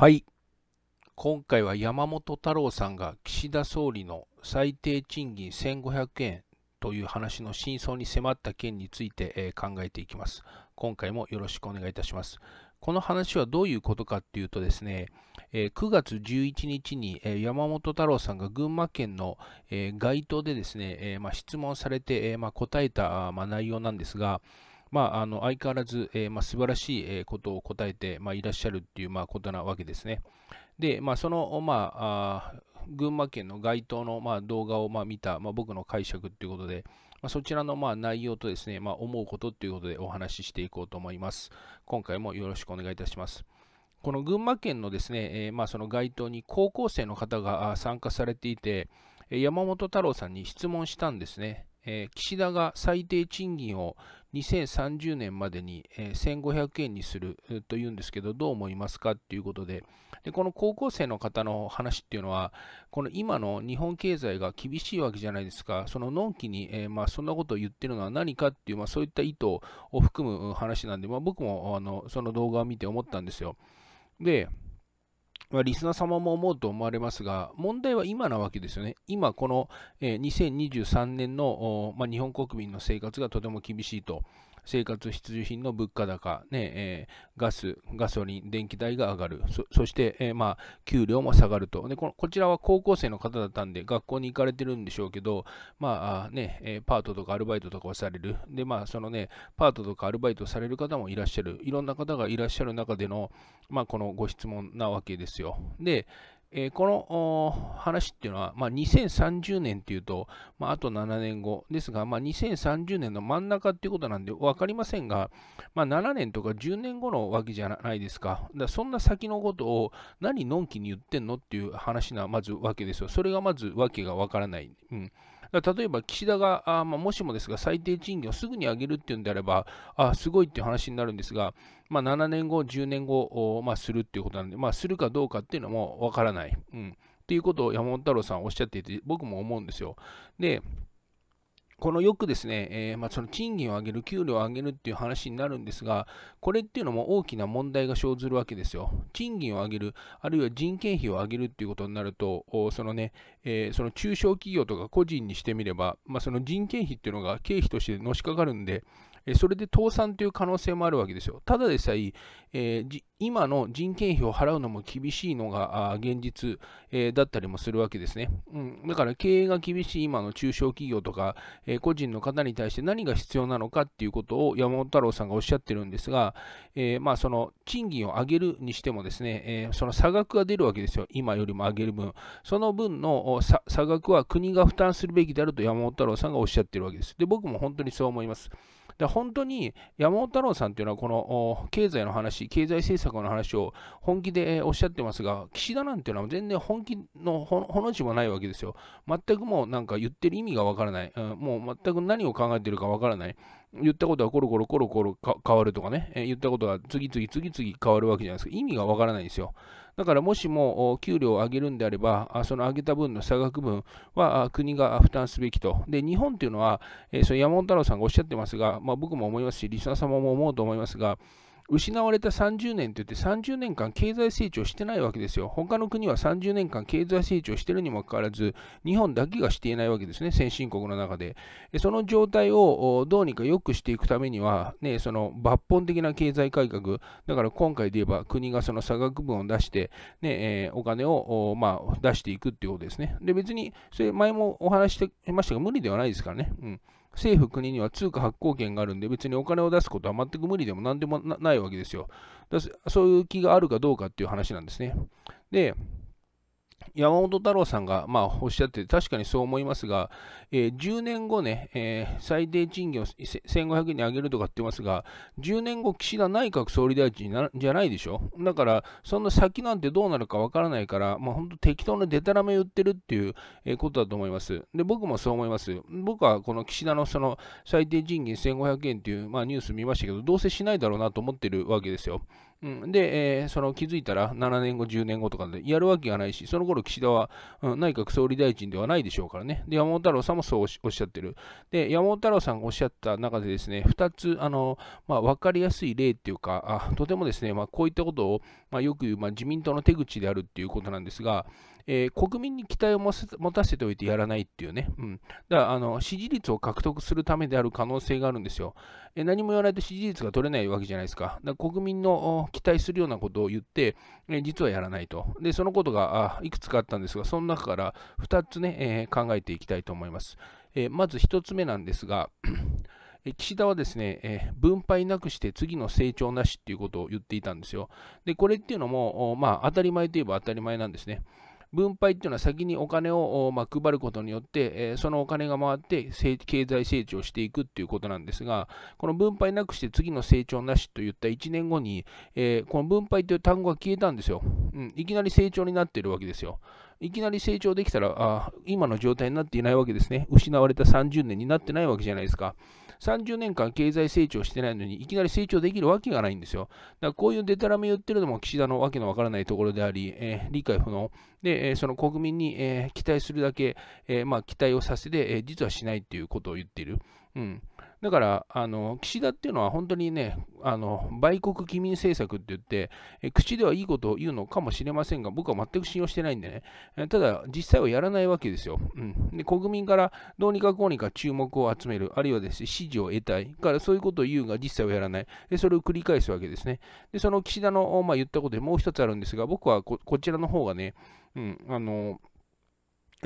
はい今回は山本太郎さんが岸田総理の最低賃金1500円という話の真相に迫った件について、え考えていきます今回もよろしくお願いいたしますこの話はどういうことかっていうとですね、え9月11日に、え山本太郎さんが群馬県の、え街頭でですね、えま質問されて、えま答えた、ま内容なんですが、まあ、あの相変わらず、えーまあ、素晴らしいことを答えて、まあ、いらっしゃるっていう、まあ、ことなわけですね。で、まあ、その、まあ、あ群馬県の街頭の、まあ、動画を、まあ、見た、まあ、僕の解釈ということで、まあ、そちらの、まあ、内容とですね、まあ、思うことということでお話ししていこうと思います。今回もよろしくお願いいたします。この群馬県のですね、えーまあ、その街頭に高校生の方が参加されていて、山本太郎さんに質問したんですね。えー、岸田が最低賃金を2030年までに、えー、1500円にするというんですけど、どう思いますかということでで、この高校生の方の話っていうのは、この今の日本経済が厳しいわけじゃないですか、そののんきに、えー、まあ、そんなことを言ってるのは何かっていう、まあ、そういった意図を含む話なんで、まあ、僕もあのその動画を見て思ったんですよ。で、まあ、リスナー様も思うと思われますが、問題は今なわけですよね。今、このえ2023年の、まあ、日本国民の生活がとても厳しいと。生活必需品の物価高、ねえー、ガス、ガソリン、電気代が上がる、そして、えー、まあ、給料も下がるとでこ。こちらは高校生の方だったんで、学校に行かれてるんでしょうけど、まあねえパートとかアルバイトとかをされる、でまあ、そのね、パートとかアルバイトされる方もいらっしゃる、いろんな方がいらっしゃる中での、まあ、このご質問なわけですよ。で、えー、この話っていうのは、まあ、2030年っていうと、まあ、あと7年後ですが、まあ、2030年の真ん中っていうことなんで分かりませんが、まあ、7年とか10年後のわけじゃないですか。だそんな先のことを何のんきに言ってんのっていう話なまずわけですよ。それがまずわけが分からない。うん例えば岸田が、あまあ、もしもですが、最低賃金をすぐに上げるっていうんであれば、あすごいっていう話になるんですが、まあ、7年後、10年後、まあ、するっていうことなんで、まあ、するかどうかっていうのもわからない。うん。っていうことを山本太郎さんおっしゃっていて、僕も思うんですよ。で、このよくですね、えー、まあ、その賃金を上げる、給料を上げるっていう話になるんですが、これっていうのも大きな問題が生ずるわけですよ。賃金を上げる、あるいは人件費を上げるっていうことになると、そのね、えー、その中小企業とか個人にしてみれば、まあ、その人件費っていうのが経費としてのしかかるんで、えそれで倒産という可能性もあるわけですよ。ただでさええー、今の人件費を払うのも厳しいのが現実、えー、だったりもするわけですね、うん。だから経営が厳しい今の中小企業とか、えー、個人の方に対して何が必要なのかっていうことを山本太郎さんがおっしゃってるんですが、えまあ、その賃金を上げるにしてもですね、えその差額が出るわけですよ。今よりも上げる分。その分の差額は国が負担するべきであると山本太郎さんがおっしゃってるわけです。で僕も本当にそう思います。で本当に山本太郎さんというのはこの経済の話、経済政策の話を本気でおっしゃってますが、岸田なんていうのは全然本気のほの字もないわけですよ。全くもうなんか言ってる意味がわからない、うん、もう全く何を考えてるかわからない。言ったことはコロコロコロコロ変わるとかね、えー、言ったことが次々次々変わるわけじゃないですか。意味がわからないんですよ。だからもしも給料を上げるんであれば、あその上げた分の差額分は国が負担すべきと。で、日本というのは、えー、その山本太郎さんがおっしゃってますが、まあ、僕も思いますし、リスナー様も思うと思いますが、失われた30年といって30年間経済成長してないわけですよ。他の国は30年間経済成長してるにもかかわらず、日本だけがしていないわけですね、先進国の中で。その状態をどうにか良くしていくためには、ね、その抜本的な経済改革、だから今回で言えば国がその差額分を出して、ねえお金を、まあ、出していくっていうことですね。で、別に、それ前もお話してましたが、無理ではないですからね。うん政府、国には通貨発行権があるんで、別にお金を出すことは全く無理でも何でもないわけですよ。そういう気があるかどうかっていう話なんですね。で、山本太郎さんが、まあ、おっしゃってて、確かにそう思いますが、えー、10年後ね、えー、最低賃金を1500円に上げるとかって言いますが、10年後、岸田内閣総理大臣なじゃないでしょ。だから、その先なんてどうなるかわからないから、まあ、本当適当なデタラメ言ってるっていう、えことだと思います。で、僕もそう思います。僕はこの岸田のその最低賃金1500円っていう、まあ、ニュース見ましたけど、どうせしないだろうなと思ってるわけですよ。うん、で、えー、その気づいたら7年後、10年後とかでやるわけがないし、その頃岸田は、うん、内閣総理大臣ではないでしょうからね。で、山本太郎さんもそうおっしゃってる。で、山本太郎さんがおっしゃった中でですね、2つ、あの、まあ、分かりやすい例っていうか、あとてもですね、まあ、こういったことを、まあ、よく言う、まあ、自民党の手口であるっていうことなんですが、えー、国民に期待を持たせておいてやらないっていうね、うん、だからあの支持率を獲得するためである可能性があるんですよ。えー、何も言わないと支持率が取れないわけじゃないですか。だから国民の期待するようなことを言って、えー、実はやらないと。で、そのことがあいくつかあったんですが、その中から2つね、え考えていきたいと思います。えまず1つ目なんですが、岸田はですね、え分配なくして次の成長なしっていうことを言っていたんですよ。で、これっていうのも、まあ、当たり前といえば当たり前なんですね。分配っていうのは先にお金を、ま配ることによって、えそのお金が回って経済成長していくっていうことなんですが、この分配なくして次の成長なしといった1年後に、えこの分配という単語が消えたんですよ。うん、いきなり成長になっているわけですよ。いきなり成長できたら、あ今の状態になっていないわけですね。失われた30年になってないわけじゃないですか。30年間経済成長してないのに、いきなり成長できるわけがないんですよ。だからこういうデタラメ言ってるのも岸田のわけのわからないところであり、えー、理解不能。で、えー、その国民に、えー、期待するだけ、えまあ、期待をさせて、え実はしないっていうことを言っている。うん。だから、あの岸田っていうのは本当にね、あの売国機民政策って言ってえ、口ではいいことを言うのかもしれませんが、僕は全く信用してないんでね、えただ、実際はやらないわけですよ、うん。で、国民からどうにかこうにか注目を集める、あるいはですね、支持を得たい、からそういうことを言うが、実際はやらない、でそれを繰り返すわけですね。で、その岸田の、まあ、言ったことでもう一つあるんですが、僕はこちらの方がね、うん、あの、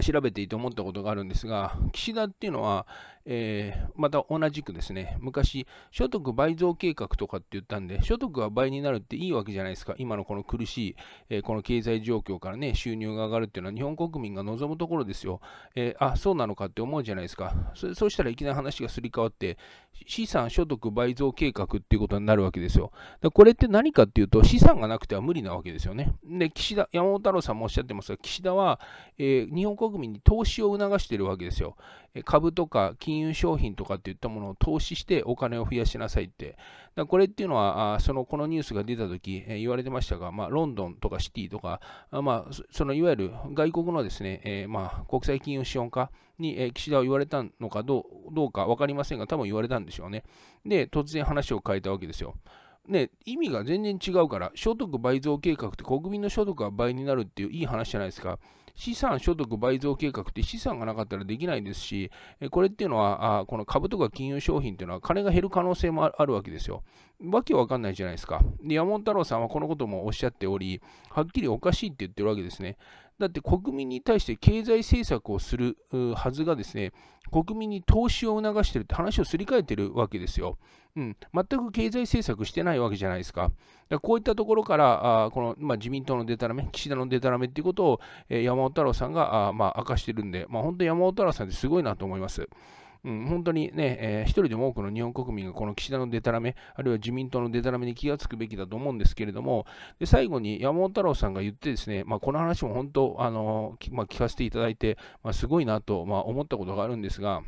調べていいと思ったことがあるんですが、岸田っていうのは、えー、また同じくですね、昔、所得倍増計画とかって言ったんで、所得が倍になるっていいわけじゃないですか、今のこの苦しい、えー、この経済状況からね、収入が上がるっていうのは、日本国民が望むところですよ、えー、あそうなのかって思うじゃないですか、そうしたらいきなり話がすり替わって、資産所得倍増計画っていうことになるわけですよ。だこれって何かっていうと、資産がなくては無理なわけですよね。で、岸田、山本太郎さんもおっしゃってますが、岸田は、えー、日本国国民に投資を促しているわけですよ。株とか金融商品とかっていったものを投資してお金を増やしなさいって。だこれっていうのは、そのこのニュースが出たとき言われてましたが、まあ、ロンドンとかシティとか、まあ、そのいわゆる外国のですね、えまあ、国際金融資本家に、え岸田は言われたのかどうどうか分かりませんが、多分言われたんでしょうね。で、突然話を変えたわけですよ。ね、意味が全然違うから、所得倍増計画って国民の所得が倍になるっていういい話じゃないですか。資産所得倍増計画って資産がなかったらできないですし、これっていうのは、この株とか金融商品っていうのは金が減る可能性もあるわけですよ。わけわかんないじゃないですか。で、山本太郎さんはこのこともおっしゃっており、はっきりおかしいって言ってるわけですね。だって国民に対して経済政策をするはずがですね、国民に投資を促してるって話をすり替えてるわけですよ。うん、全く経済政策してないわけじゃないですか。だこういったところから、あこのまあ、自民党のデタラメ、岸田のデタラメっていうことを、えー、山本太郎さんがあ、まあ、明かしてるんで、まあ、本当に山本太郎さんってすごいなと思います。うん、本当にね、えー、一人でも多くの日本国民がこの岸田のデタラメ、あるいは自民党のデタラメに気がつくべきだと思うんですけれども、で最後に山本太郎さんが言ってですね、まあ、この話も本当、あのまあ、聞かせていただいて、まあ、すごいなと、ま思ったことがあるんですが、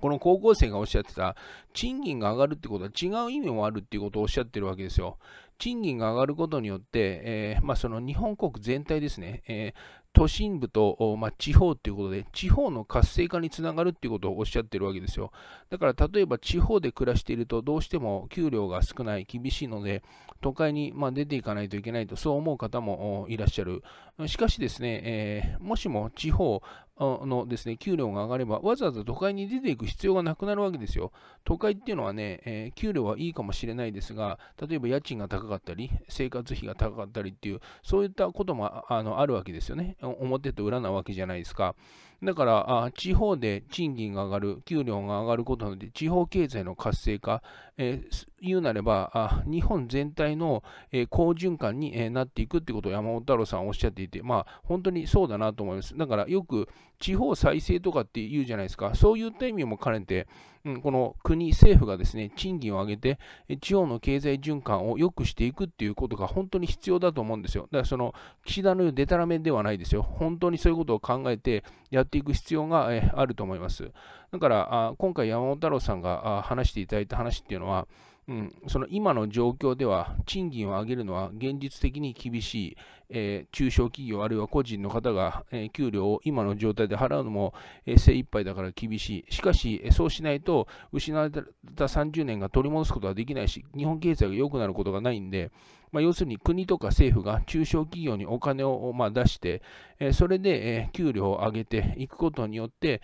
この高校生がおっしゃってた、賃金が上がるってことは違う意味もあるっていうことをおっしゃってるわけですよ。賃金が上がることによって、えー、まあ、その日本国全体ですね、えー、都心部と、まあ、地方ということで、地方の活性化につながるということをおっしゃってるわけですよ。だから例えば地方で暮らしていると、どうしても給料が少ない、厳しいので、都会に、まあ、出ていかないといけないと、そう思う方もいらっしゃる。しかしですね、えー、もしも地方のですね、給料が上がれば、わざわざ都会に出ていく必要がなくなるわけですよ。都会っていうのはね、えー、給料はいいかもしれないですが、例えば家賃が高高かったり、生活費が高かったりっていう、そういったこともあのあるわけですよね。表と裏なわけじゃないですか。だからあ、地方で賃金が上がる、給料が上がることで、地方経済の活性化、えー、言うなれば、あ日本全体の、えー、好循環に、えー、なっていくってことを山本太郎さんおっしゃっていて、まあ、本当にそうだなと思います。だから、よく地方再生とかって言うじゃないですか、そういった意味も兼ねて、うん、この国、政府がですね、賃金を上げて、地方の経済循環を良くしていくっていうことが本当に必要だと思うんですよ。だから、その、岸田の言うでたらめではないですよ。本当にそういうことを考えてやっていく必要が、えあると思います。だから、あ今回山本太郎さんが話していただいた話っていうのは、うん、その今の状況では賃金を上げるのは現実的に厳しい、えー、中小企業あるいは個人の方が、えー、給料を今の状態で払うのも、えー、精一杯だから厳しいしかし、えそうしないと失われた30年が取り戻すことはできないし日本経済が良くなることがないんでまあ、要するに国とか政府が中小企業にお金をま出して、えそれで、え給料を上げていくことによって、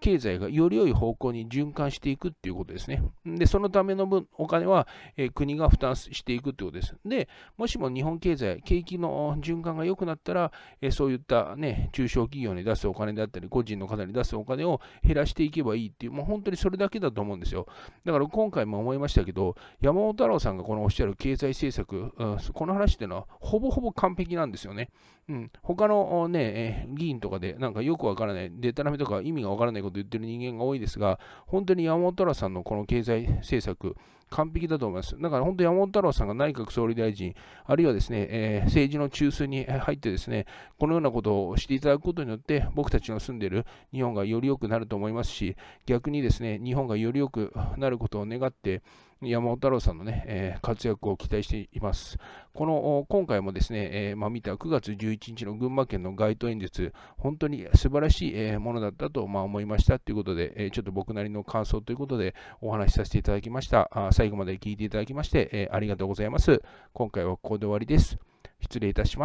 経済がより良い方向に循環していくっていうことですね。で、そのための分お金は、え国が負担していくということです。で、もしも日本経済、景気の循環が良くなったら、えそういったね、中小企業に出すお金であったり、個人の方に出すお金を減らしていけばいいっていう、もう本当にそれだけだと思うんですよ。だから今回も思いましたけど、山本太郎さんがこのおっしゃる経済政策、うん、この話っていうのはほぼほぼ完璧なんですよね。うん、他のね、え議員とかで、なんかよくわからない、でたらめとか意味がわからないことを言ってる人間が多いですが、本当に山本郎さんのこの経済政策、完璧だと思います。だから本当、山本太郎さんが内閣総理大臣、あるいはですね、えー、政治の中枢に入ってですね、このようなことをしていただくことによって、僕たちの住んでいる日本がより良くなると思いますし、逆にですね、日本がより良くなることを願って、山本太郎さんのね、えー、活躍を期待しています。この今回もですね、えー、まあ、見た9月11日の群馬県の街頭演説、本当に素晴らしい、えー、ものだったと、まあ、思いましたということで、えちょっと僕なりの感想ということでお話しさせていただきました。あ最後まで聞いていただきまして、えありがとうございます。今回はここで終わりです。失礼いたします。